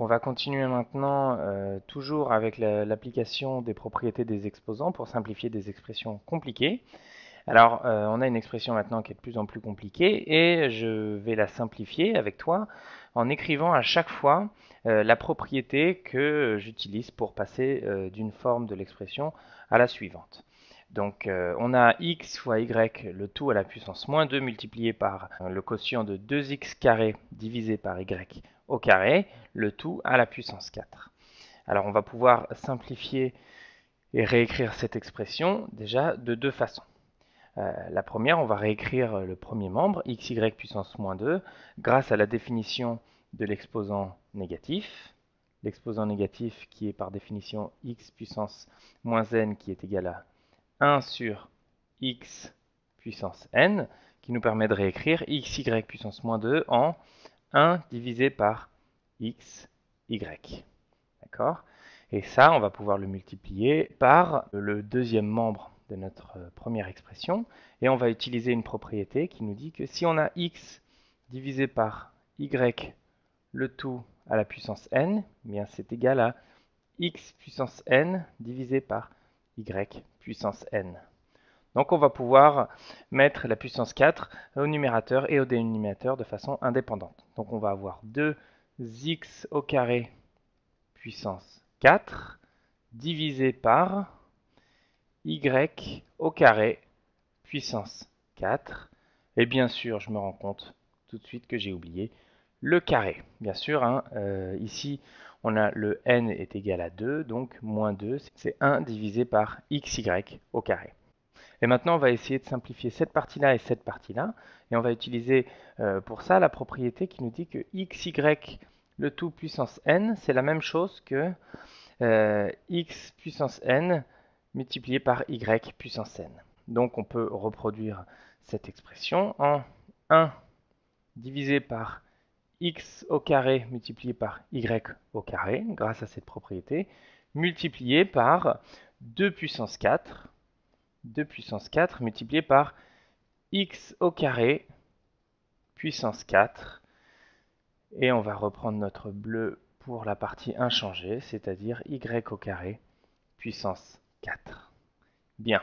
on va continuer maintenant euh, toujours avec l'application des propriétés des exposants pour simplifier des expressions compliquées. Alors, euh, on a une expression maintenant qui est de plus en plus compliquée et je vais la simplifier avec toi en écrivant à chaque fois euh, la propriété que j'utilise pour passer d'une forme de l'expression à la suivante. Donc euh, on a x fois y, le tout à la puissance moins 2 multiplié par euh, le quotient de 2x carré divisé par y au carré, le tout à la puissance 4. Alors on va pouvoir simplifier et réécrire cette expression déjà de deux façons. Euh, la première, on va réécrire le premier membre, xy puissance moins 2, grâce à la définition de l'exposant négatif. L'exposant négatif qui est par définition x puissance moins n qui est égal à 1 sur x puissance n, qui nous permet de réécrire xy puissance moins 2 en 1 divisé par xy. D'accord Et ça, on va pouvoir le multiplier par le deuxième membre de notre euh, première expression, et on va utiliser une propriété qui nous dit que si on a x divisé par y, le tout à la puissance n, eh c'est égal à x puissance n divisé par y puissance n. Donc on va pouvoir mettre la puissance 4 au numérateur et au dénominateur de façon indépendante. Donc on va avoir 2x au carré puissance 4 divisé par y au carré puissance 4. Et bien sûr, je me rends compte tout de suite que j'ai oublié le carré. Bien sûr, hein, euh, ici, on a le n est égal à 2, donc moins 2, c'est 1 divisé par xy au carré. Et maintenant, on va essayer de simplifier cette partie-là et cette partie-là. Et on va utiliser euh, pour ça la propriété qui nous dit que xy, le tout puissance n, c'est la même chose que euh, x puissance n multiplié par y puissance n. Donc on peut reproduire cette expression en 1 divisé par x au carré multiplié par y au carré, grâce à cette propriété, multiplié par 2 puissance 4, 2 puissance 4 multiplié par x au carré puissance 4. Et on va reprendre notre bleu pour la partie inchangée, c'est-à-dire y au carré puissance 4. Bien.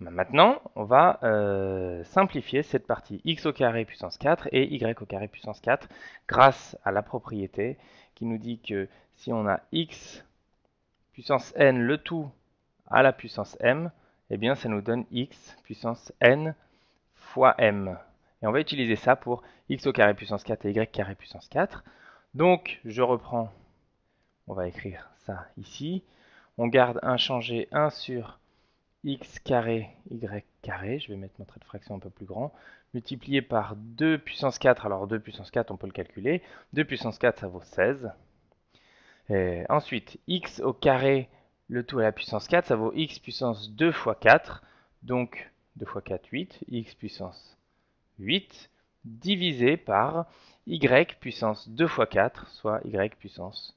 Bah, maintenant, on va euh, simplifier cette partie x au carré puissance 4 et y au carré puissance 4 grâce à la propriété qui nous dit que si on a x puissance n le tout à la puissance m, eh bien ça nous donne x puissance n fois m. Et on va utiliser ça pour x au carré puissance 4 et y carré puissance 4. Donc je reprends, on va écrire ça ici. On garde inchangé 1 sur x carré, y carré, je vais mettre mon trait de fraction un peu plus grand, multiplié par 2 puissance 4, alors 2 puissance 4 on peut le calculer, 2 puissance 4 ça vaut 16, ensuite x au carré, le tout à la puissance 4, ça vaut x puissance 2 fois 4, donc 2 fois 4, 8, x puissance 8, divisé par y puissance 2 fois 4, soit y puissance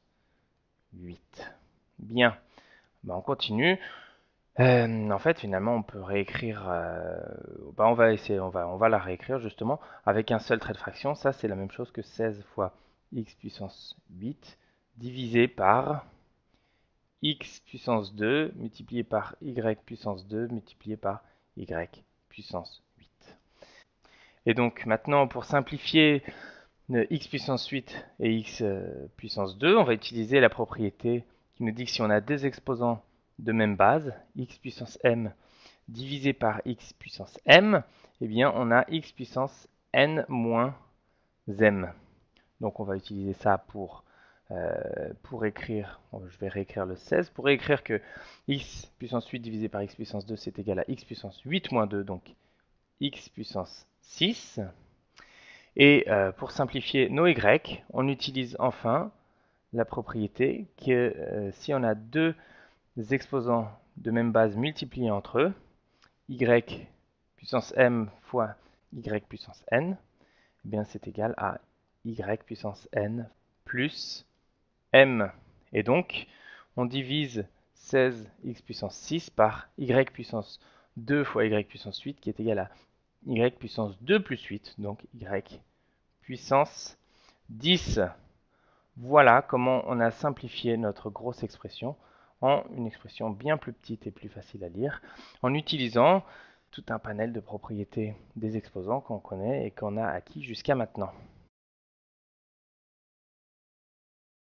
8. Bien, ben, on continue. Euh, en fait, finalement, on peut réécrire. Euh, bah, on va essayer, on va, on va la réécrire justement avec un seul trait de fraction. Ça, c'est la même chose que 16 fois x puissance 8 divisé par x puissance 2 multiplié par y puissance 2 multiplié par y puissance 8. Et donc maintenant, pour simplifier euh, x puissance 8 et x puissance 2, on va utiliser la propriété qui nous dit que si on a deux exposants de même base, x puissance m divisé par x puissance m, eh bien on a x puissance n moins m. Donc on va utiliser ça pour, euh, pour écrire, je vais réécrire le 16, pour écrire que x puissance 8 divisé par x puissance 2 c'est égal à x puissance 8 moins 2, donc x puissance 6. Et euh, pour simplifier nos y, on utilise enfin la propriété que euh, si on a deux des exposants de même base multipliés entre eux, y puissance m fois y puissance n, eh bien c'est égal à y puissance n plus m. Et donc, on divise 16x puissance 6 par y puissance 2 fois y puissance 8 qui est égal à y puissance 2 plus 8, donc y puissance 10. Voilà comment on a simplifié notre grosse expression en oh, une expression bien plus petite et plus facile à lire, en utilisant tout un panel de propriétés des exposants qu'on connaît et qu'on a acquis jusqu'à maintenant.